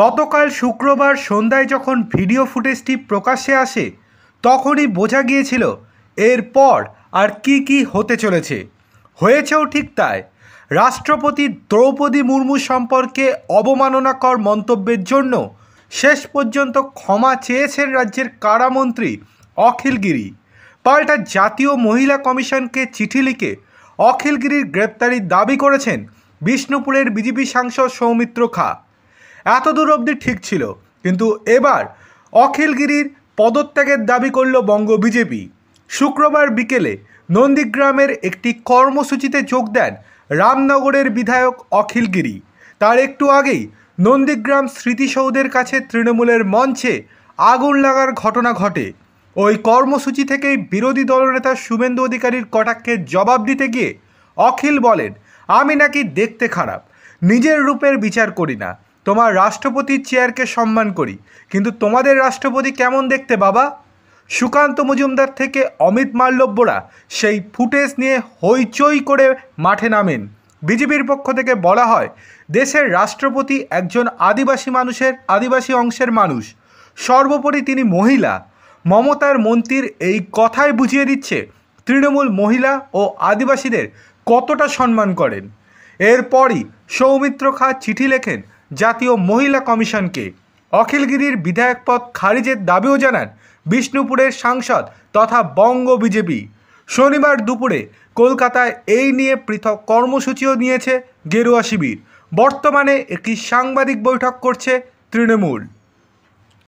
গতকাল শুক্রবার সন্ধ্যায় যখন ভিডিও ফুটেজটি প্রকাশ্যে আসে তখনই বোঝা গিয়েছিল এরপর আর কি কি হতে চলেছে হয়েছেও ঠিক তাই রাষ্ট্রপতি দ্রৌপদী মুর্মু সম্পর্কে অবমাননাকর মন্তব্যের জন্য শেষ পর্যন্ত ক্ষমা চেয়েছেন রাজ্যের কারামন্ত্রী অখিলগিরি পাল্টা জাতীয় মহিলা কমিশনকে চিঠি লিখে অখিলগিরির গ্রেপ্তারির দাবি করেছেন বিষ্ণুপুরের বিজেপি সাংসদ সৌমিত্র খা এত দূর অবধি ঠিক ছিল কিন্তু এবার অখিলগিরির পদত্যাগের দাবি করল বঙ্গ বিজেপি শুক্রবার বিকেলে নন্দীগ্রামের একটি কর্মসূচিতে যোগ দেন রামনগরের বিধায়ক অখিলগিরি তার একটু আগেই নন্দীগ্রাম স্মৃতিসৌধের কাছে তৃণমূলের মঞ্চে আগুন লাগার ঘটনা ঘটে ওই কর্মসূচি থেকেই বিরোধী দলনেতা শুভেন্দু অধিকারীর কটাক্ষের জবাব দিতে গিয়ে অখিল বলেন আমি নাকি দেখতে খারাপ নিজের রূপের বিচার করি না তোমার রাষ্ট্রপতির চেয়ারকে সম্মান করি কিন্তু তোমাদের রাষ্ট্রপতি কেমন দেখতে বাবা সুকান্ত মজুমদার থেকে অমিত মাল্লব্যরা সেই ফুটেজ নিয়ে হইচই করে মাঠে নামেন বিজেপির পক্ষ থেকে বলা হয় দেশের রাষ্ট্রপতি একজন আদিবাসী মানুষের আদিবাসী অংশের মানুষ সর্বোপরি তিনি মহিলা মমতার মন্ত্রীর এই কথাই বুঝিয়ে দিচ্ছে তৃণমূল মহিলা ও আদিবাসীদের কতটা সম্মান করেন এরপরই সৌমিত্র খা চিঠি লেখেন জাতীয় মহিলা কমিশনকে অখিলগিরির বিধায়ক পদ খারিজের দাবিও জানান বিষ্ণুপুরের সাংসদ তথা বঙ্গ বিজেপি শনিবার দুপুরে কলকাতায় এই নিয়ে পৃথক কর্মসূচিও নিয়েছে গেরুয়া শিবির বর্তমানে একটি সাংবাদিক বৈঠক করছে তৃণমূল